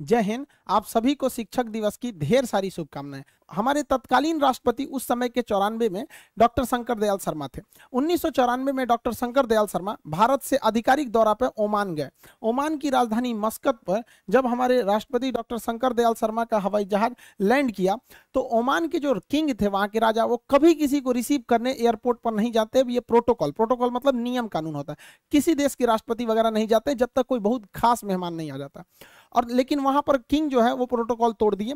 जय हिंद आप सभी को शिक्षक दिवस की ढेर सारी शुभकामनाएं हमारे तत्कालीन राष्ट्रपति उस समय के चौरानवे में डॉक्टर शंकर दयाल शर्मा थे उन्नीस में डॉक्टर शंकर दयाल शर्मा भारत से आधिकारिक दौरा पर ओमान गए ओमान की राजधानी मस्कत पर जब हमारे राष्ट्रपति डॉक्टर शंकर दयाल शर्मा का हवाई जहाज लैंड किया तो ओमान के जो किंग थे वहां के राजा वो कभी किसी को रिसीव करने एयरपोर्ट पर नहीं जाते ये प्रोटोकॉल प्रोटोकॉल मतलब नियम कानून होता है किसी देश के राष्ट्रपति वगैरह नहीं जाते जब तक कोई बहुत खास मेहमान नहीं आ जाता और लेकिन वहां पर किंग जो है वो प्रोटोकॉल तोड़ दिए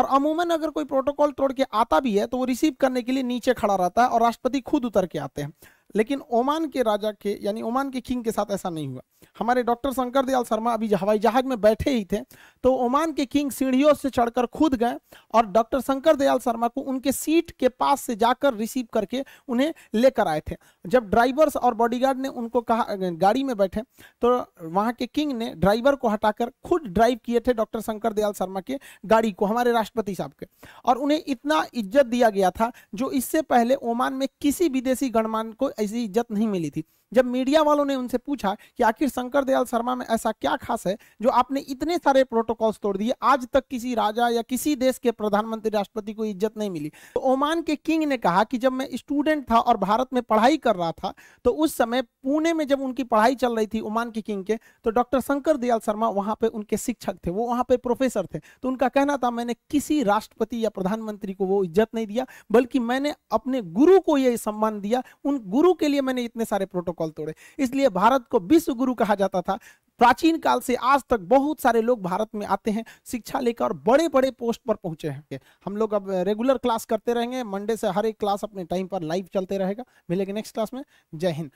और अमूमन अगर कोई प्रोटोकॉल तोड़ के आता भी है तो वो रिसीव करने के लिए नीचे खड़ा रहता है और राष्ट्रपति खुद उतर के आते हैं लेकिन ओमान के राजा के यानी ओमान के किंग के साथ ऐसा नहीं हुआ हमारे डॉक्टर शंकर दयाल शर्मा अभी हवाई जहाज में बैठे ही थे तो ओमान के किंग सीढ़ियों से चढ़कर खुद गए और डॉक्टर शंकर दयाल शर्मा को उनके सीट के पास से जाकर रिसीव करके उन्हें लेकर आए थे जब ड्राइवर्स और बॉडीगार्ड ने उनको कहा गाड़ी में बैठे तो वहाँ के किंग ने ड्राइवर को हटाकर खुद ड्राइव किए थे डॉक्टर शंकर दयाल शर्मा के गाड़ी को हमारे राष्ट्रपति साहब के और उन्हें इतना इज्जत दिया गया था जो इससे पहले ओमान में किसी विदेशी गणमान को ऐसी इज्जत नहीं मिली थी जब मीडिया वालों ने उनसे पूछा कि आखिर शंकर दयाल शर्मा में ऐसा क्या खास है जो आपने इतने सारे प्रोटोकॉल्स तोड़ दिए आज तक किसी राजा या किसी देश के प्रधानमंत्री राष्ट्रपति को इज्जत नहीं मिली तो ओमान के किंग ने कहा कि जब मैं स्टूडेंट था और भारत में पढ़ाई कर रहा था तो उस समय पुणे में जब उनकी पढ़ाई चल रही थी ओमान के किंग के तो डॉक्टर शंकर दयाल शर्मा वहाँ पे उनके शिक्षक थे वो वहाँ पे प्रोफेसर थे तो उनका कहना था मैंने किसी राष्ट्रपति या प्रधानमंत्री को वो इज्जत नहीं दिया बल्कि मैंने अपने गुरु को यह सम्मान दिया उन गुरु के लिए मैंने इतने सारे प्रोटोकॉल तोड़े इसलिए भारत को विश्व गुरु कहा जाता था प्राचीन काल से आज तक बहुत सारे लोग भारत में आते हैं शिक्षा लेकर और बड़े बड़े पोस्ट पर पहुंचे हैं हम लोग अब रेगुलर क्लास करते रहेंगे मंडे से हर एक क्लास अपने टाइम पर लाइव चलते रहेगा मिलेगी नेक्स्ट क्लास में जय हिंद